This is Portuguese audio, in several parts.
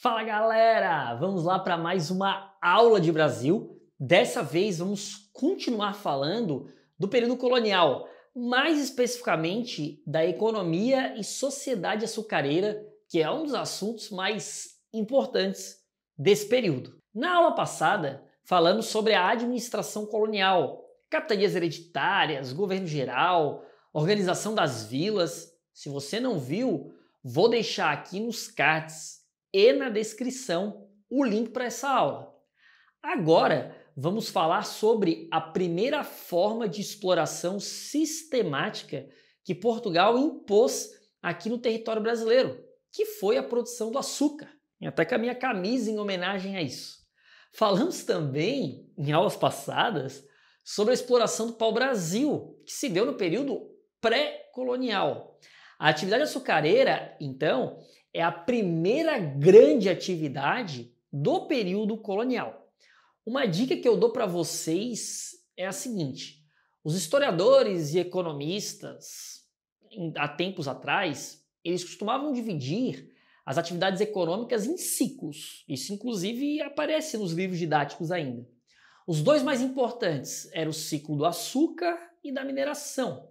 Fala galera! Vamos lá para mais uma aula de Brasil. Dessa vez vamos continuar falando do período colonial, mais especificamente da economia e sociedade açucareira, que é um dos assuntos mais importantes desse período. Na aula passada, falamos sobre a administração colonial, capitanias hereditárias, governo geral, organização das vilas. Se você não viu, vou deixar aqui nos cards e na descrição o link para essa aula. Agora vamos falar sobre a primeira forma de exploração sistemática que Portugal impôs aqui no território brasileiro, que foi a produção do açúcar. E até com a minha camisa em homenagem a isso. Falamos também, em aulas passadas, sobre a exploração do pau-brasil, que se deu no período pré-colonial. A atividade açucareira, então, é a primeira grande atividade do período colonial. Uma dica que eu dou para vocês é a seguinte: os historiadores e economistas, há tempos atrás, eles costumavam dividir as atividades econômicas em ciclos. Isso, inclusive, aparece nos livros didáticos ainda. Os dois mais importantes eram o ciclo do açúcar e da mineração.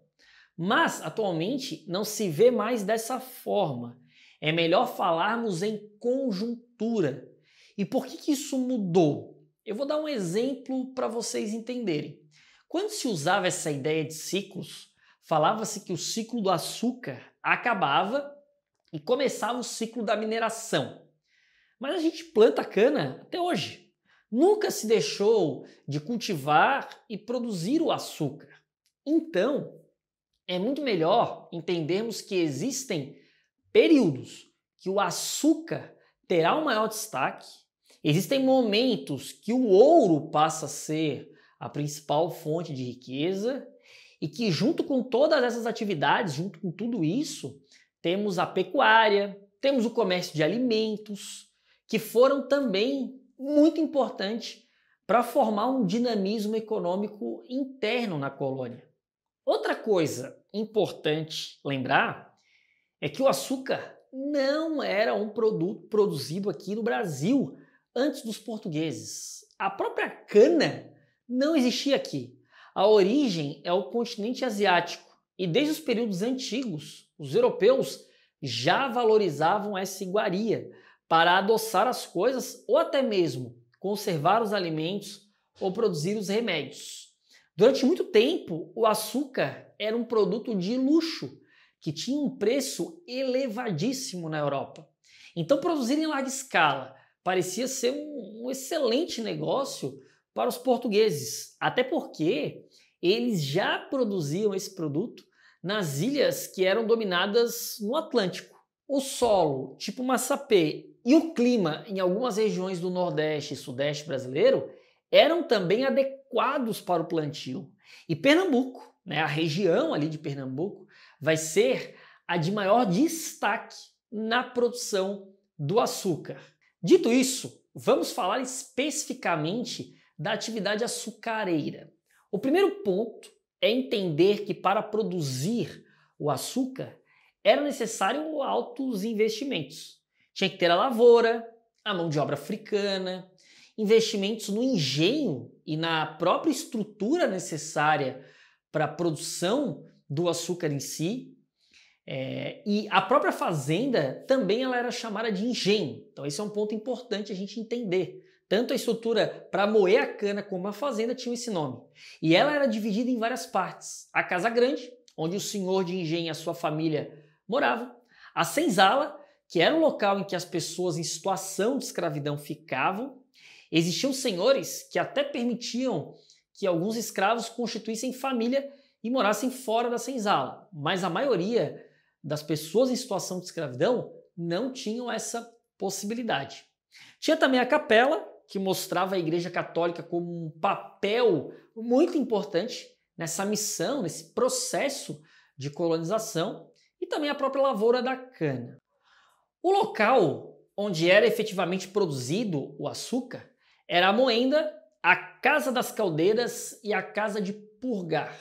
Mas atualmente não se vê mais dessa forma. É melhor falarmos em conjuntura. E por que, que isso mudou? Eu vou dar um exemplo para vocês entenderem. Quando se usava essa ideia de ciclos, falava-se que o ciclo do açúcar acabava e começava o ciclo da mineração. Mas a gente planta cana até hoje. Nunca se deixou de cultivar e produzir o açúcar. Então, é muito melhor entendermos que existem períodos que o açúcar terá um maior destaque, existem momentos que o ouro passa a ser a principal fonte de riqueza e que, junto com todas essas atividades, junto com tudo isso, temos a pecuária, temos o comércio de alimentos, que foram também muito importantes para formar um dinamismo econômico interno na colônia. Outra coisa importante lembrar é que o açúcar não era um produto produzido aqui no Brasil antes dos portugueses. A própria cana não existia aqui. A origem é o continente asiático e desde os períodos antigos, os europeus já valorizavam essa iguaria para adoçar as coisas ou até mesmo conservar os alimentos ou produzir os remédios. Durante muito tempo, o açúcar era um produto de luxo que tinha um preço elevadíssimo na Europa. Então, produzir em larga escala parecia ser um, excelente negócio para os portugueses, até porque eles já produziam esse produto nas ilhas que eram dominadas no Atlântico. O solo, tipo massapê, e o clima em algumas regiões do Nordeste e Sudeste brasileiro eram também adequados adequados para o plantio. E Pernambuco, né, a região ali de Pernambuco, vai ser a de maior destaque na produção do açúcar. Dito isso, vamos falar especificamente da atividade açucareira. O primeiro ponto é entender que para produzir o açúcar era necessário altos investimentos. Tinha que ter a lavoura, a mão de obra africana, investimentos no engenho e na própria estrutura necessária para a produção do açúcar em si. É, e a própria fazenda também ela era chamada de engenho. Então esse é um ponto importante a gente entender. Tanto a estrutura para moer a cana como a fazenda tinham esse nome. E ela era dividida em várias partes. A casa grande, onde o senhor de engenho e a sua família moravam. A senzala, que era o local em que as pessoas em situação de escravidão ficavam. Existiam senhores que até permitiam que alguns escravos constituíssem família e morassem fora da senzala, mas a maioria das pessoas em situação de escravidão não tinham essa possibilidade. Tinha também a capela, que mostrava a Igreja Católica como um papel muito importante nessa missão, nesse processo de colonização, e também a própria lavoura da cana. O local onde era efetivamente produzido o açúcar era a Moenda, a Casa das Caldeiras e a Casa de Purgar.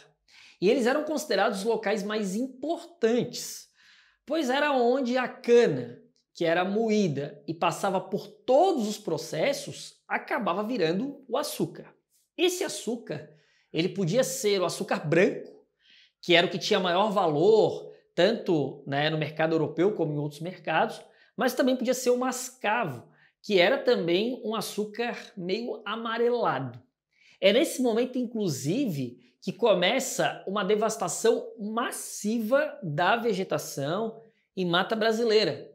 E eles eram considerados os locais mais importantes, pois era onde a cana, que era moída e passava por todos os processos, acabava virando o açúcar. Esse açúcar, ele podia ser o açúcar branco, que era o que tinha maior valor, tanto né, no mercado europeu como em outros mercados, mas também podia ser o mascavo, que era também um açúcar meio amarelado. É nesse momento, inclusive, que começa uma devastação massiva da vegetação em mata brasileira.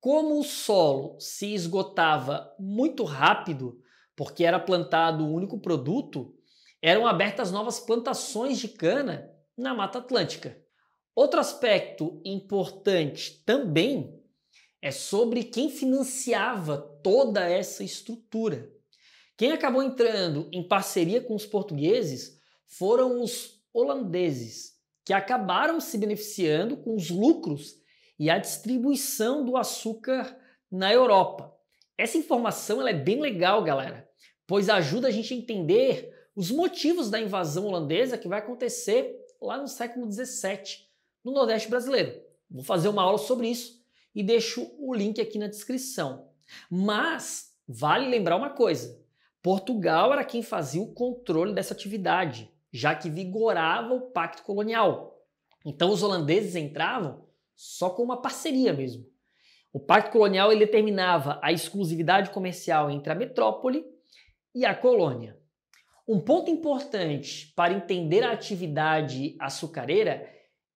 Como o solo se esgotava muito rápido, porque era plantado um único produto, eram abertas novas plantações de cana na Mata Atlântica. Outro aspecto importante também é sobre quem financiava toda essa estrutura. Quem acabou entrando em parceria com os portugueses foram os holandeses, que acabaram se beneficiando com os lucros e a distribuição do açúcar na Europa. Essa informação ela é bem legal, galera, pois ajuda a gente a entender os motivos da invasão holandesa que vai acontecer lá no século 17 no Nordeste brasileiro. Vou fazer uma aula sobre isso e deixo o link aqui na descrição. Mas vale lembrar uma coisa: Portugal era quem fazia o controle dessa atividade, já que vigorava o pacto colonial. Então os holandeses entravam só com uma parceria mesmo. O pacto colonial ele determinava a exclusividade comercial entre a metrópole e a colônia. Um ponto importante para entender a atividade açucareira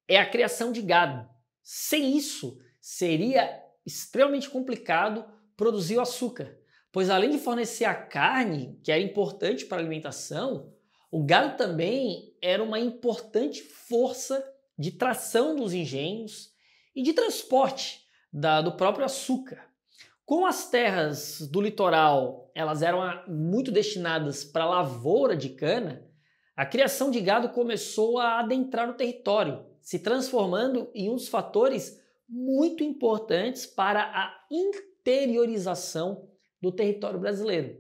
é a criação de gado. Sem isso, seria extremamente complicado produziu açúcar, pois além de fornecer a carne, que era importante para a alimentação, o gado também era uma importante força de tração dos engenhos e de transporte da, do próprio açúcar. Como as terras do litoral elas eram ah, muito destinadas para a lavoura de cana, a criação de gado começou a adentrar o território, se transformando em um dos fatores muito importantes para a interiorização do território brasileiro.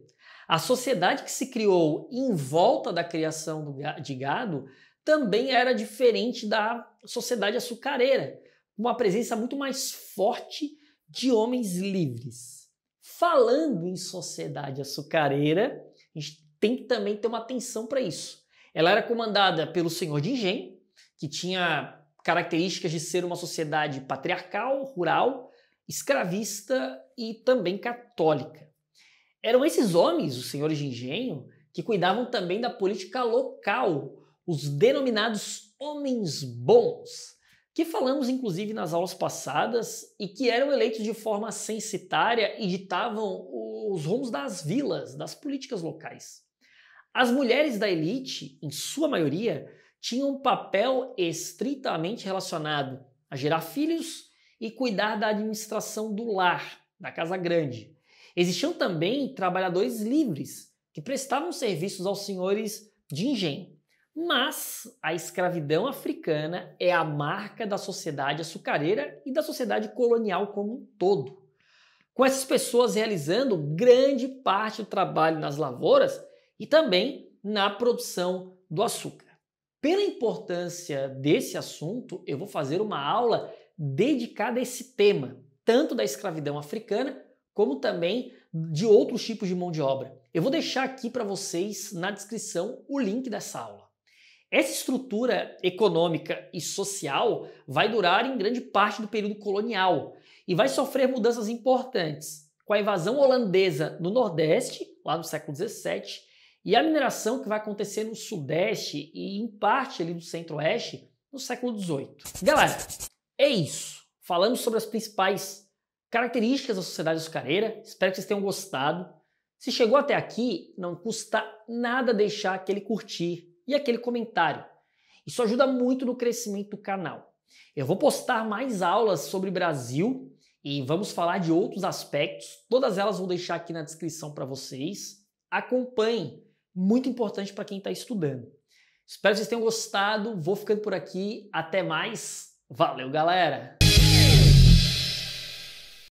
A sociedade que se criou em volta da criação de gado também era diferente da sociedade açucareira, com uma presença muito mais forte de homens livres. Falando em sociedade açucareira, a gente tem que também ter uma atenção para isso. Ela era comandada pelo senhor de engenho, que tinha características de ser uma sociedade patriarcal, rural, escravista e também católica. Eram esses homens, os senhores de engenho, que cuidavam também da política local, os denominados homens bons, que falamos inclusive nas aulas passadas e que eram eleitos de forma censitária e ditavam os rumos das vilas, das políticas locais. As mulheres da elite, em sua maioria, tinham um papel estritamente relacionado a gerar filhos e cuidar da administração do lar, da casa grande. Existiam também trabalhadores livres, que prestavam serviços aos senhores de engenho. Mas a escravidão africana é a marca da sociedade açucareira e da sociedade colonial como um todo. Com essas pessoas realizando grande parte do trabalho nas lavouras e também na produção do açúcar. Pela importância desse assunto, eu vou fazer uma aula dedicada a esse tema, tanto da escravidão africana como também de outros tipos de mão de obra. Eu vou deixar aqui para vocês na descrição o link dessa aula. Essa estrutura econômica e social vai durar em grande parte do período colonial e vai sofrer mudanças importantes com a invasão holandesa no Nordeste, lá no século XVII, e a mineração que vai acontecer no Sudeste e em parte ali do Centro-Oeste no século XVIII. Galera, é isso. Falamos sobre as principais características da sociedade açucareira. Espero que vocês tenham gostado. Se chegou até aqui, não custa nada deixar aquele curtir e aquele comentário. Isso ajuda muito no crescimento do canal. Eu vou postar mais aulas sobre Brasil e vamos falar de outros aspectos. Todas elas vou deixar aqui na descrição para vocês. Acompanhem, muito importante para quem está estudando. Espero que vocês tenham gostado. Vou ficando por aqui. Até mais. Valeu, galera!